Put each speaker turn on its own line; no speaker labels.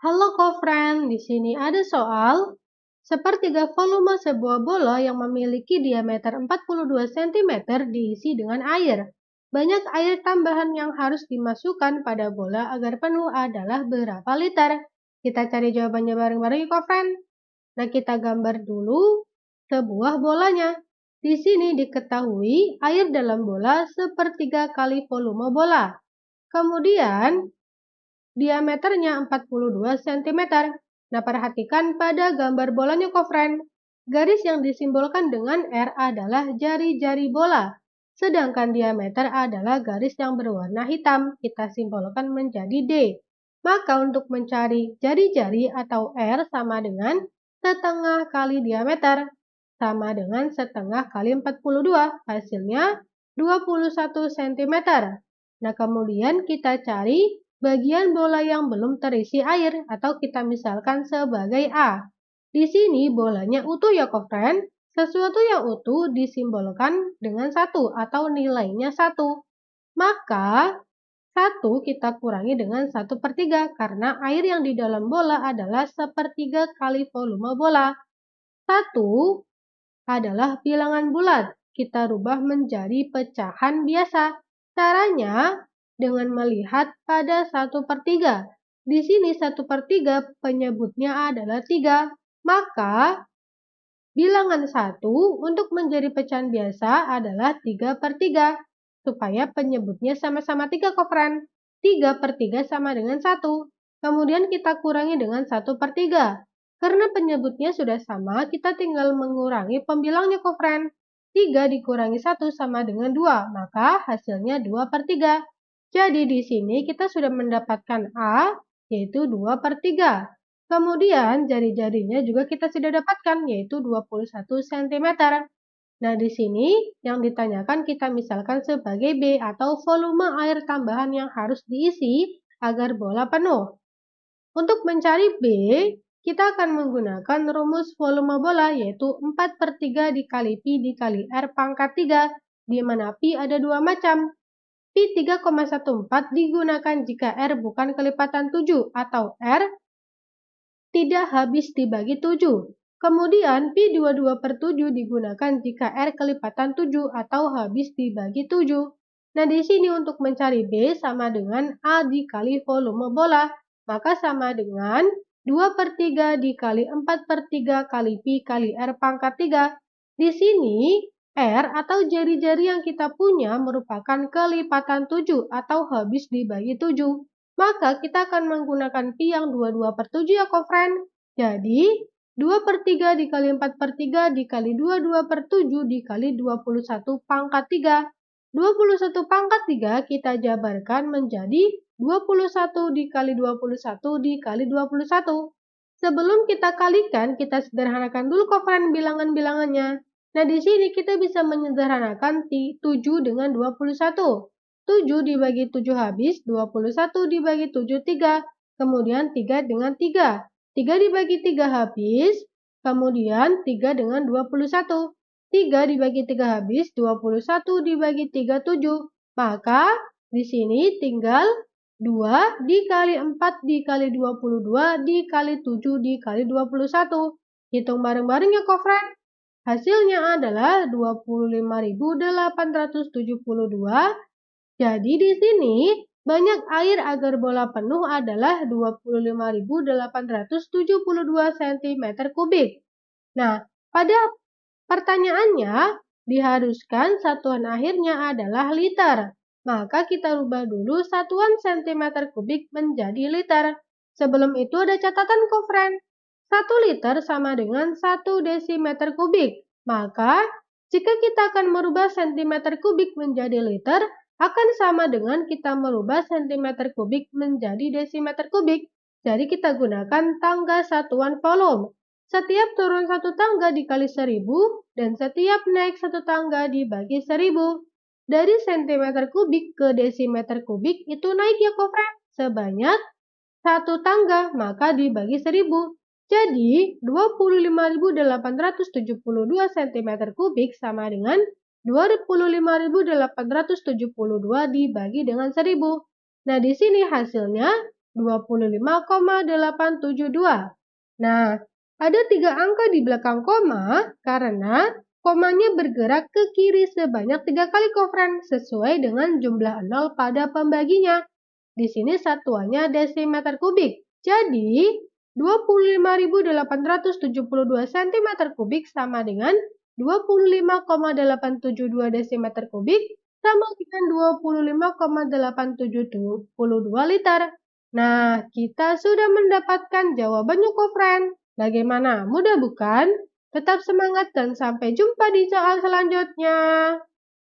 Halo kofren, friend di sini ada soal sepertiga volume sebuah bola yang memiliki diameter 42 cm diisi dengan air. Banyak air tambahan yang harus dimasukkan pada bola agar penuh adalah berapa liter? Kita cari jawabannya bareng-bareng yuk kofren. Nah, kita gambar dulu sebuah bolanya. Di sini diketahui air dalam bola sepertiga kali volume bola. Kemudian, Diameternya 42 cm. Nah, perhatikan pada gambar bola kofren. Garis yang disimbolkan dengan R adalah jari-jari bola, sedangkan diameter adalah garis yang berwarna hitam. Kita simbolkan menjadi D. Maka untuk mencari jari-jari atau R sama dengan setengah kali diameter sama dengan setengah kali 42. Hasilnya 21 cm. Nah, kemudian kita cari bagian bola yang belum terisi air atau kita misalkan sebagai A. Di sini bolanya utuh ya friend. Sesuatu yang utuh disimbolkan dengan satu atau nilainya satu. Maka satu kita kurangi dengan satu per tiga karena air yang di dalam bola adalah sepertiga kali volume bola. Satu adalah bilangan bulat. Kita rubah menjadi pecahan biasa. Caranya, dengan melihat pada 1 per 3. Di sini 1 per 3 penyebutnya adalah 3. Maka bilangan 1 untuk menjadi pecahan biasa adalah 3 per 3. Supaya penyebutnya sama-sama 3 kofren. 3 per 3 sama dengan 1. Kemudian kita kurangi dengan 1 per 3. Karena penyebutnya sudah sama, kita tinggal mengurangi pembilangnya kofren. 3 dikurangi 1 sama dengan 2, maka hasilnya 2 per 3. Jadi di sini kita sudah mendapatkan A, yaitu 2 per 3. Kemudian jari-jarinya juga kita sudah dapatkan, yaitu 21 cm. Nah, di sini yang ditanyakan kita misalkan sebagai B atau volume air tambahan yang harus diisi agar bola penuh. Untuk mencari B, kita akan menggunakan rumus volume bola yaitu 4 per 3 dikali Pi dikali R pangkat 3, di mana Pi ada dua macam, Pi 3,14 digunakan jika R bukan kelipatan 7 atau R tidak habis dibagi 7. Kemudian Pi 22 per 7 digunakan jika R kelipatan 7 atau habis dibagi 7. Nah, di sini untuk mencari B sama dengan A dikali volume bola, maka sama dengan 2 per 3 dikali 4 per 3 kali Pi kali R pangkat 3. Di sini R atau jari-jari yang kita punya merupakan kelipatan 7 atau habis dibagi 7. Maka kita akan menggunakan pi yang 22 per 7 ya kofren. Jadi 2 per 3 dikali 4 per 3 dikali 22 per 7 dikali 21 pangkat 3. 21 pangkat 3 kita jabarkan menjadi 21 dikali 21 dikali 21. Sebelum kita kalikan, kita sederhanakan dulu kofren bilangan-bilangannya. Nah, di sini kita bisa menyederhanakan 7 dengan 21. 7 dibagi 7 habis, 21 dibagi 7 3, kemudian 3 dengan 3. 3 dibagi 3 habis, kemudian 3 dengan 21. 3 dibagi 3 habis, 21 dibagi 3 7. Maka di sini tinggal 2 dikali 4 dikali 22 dikali 7 dikali 21. Hitung bareng-bareng ya, Kofren. Hasilnya adalah 25.872. Jadi di sini banyak air agar bola penuh adalah 25.872 cm kubik. Nah, pada pertanyaannya diharuskan satuan akhirnya adalah liter. Maka kita rubah dulu satuan cm kubik menjadi liter. Sebelum itu ada catatan kofren. 1 liter sama dengan 1 desimeter kubik. Maka, jika kita akan merubah sentimeter kubik menjadi liter, akan sama dengan kita merubah sentimeter kubik menjadi desimeter kubik. Jadi kita gunakan tangga satuan volume. Setiap turun satu tangga dikali seribu, dan setiap naik satu tangga dibagi seribu. Dari sentimeter kubik ke desimeter kubik itu naik ya kofren sebanyak satu tangga maka dibagi seribu. Jadi, 25.872 cm3 sama dengan 25.872 dibagi dengan 1000. Nah, di sini hasilnya 25,872. Nah, ada tiga angka di belakang koma karena komanya bergerak ke kiri sebanyak tiga kali kofren sesuai dengan jumlah nol pada pembaginya. Di sini satuannya desimeter kubik. Jadi, 25.872 cm 3 sama dengan 25,872 desimeter kubik sama dengan 25,872 liter. Nah, kita sudah mendapatkan jawaban Yoko Friend. Bagaimana? Mudah bukan? Tetap semangat dan sampai jumpa di soal selanjutnya.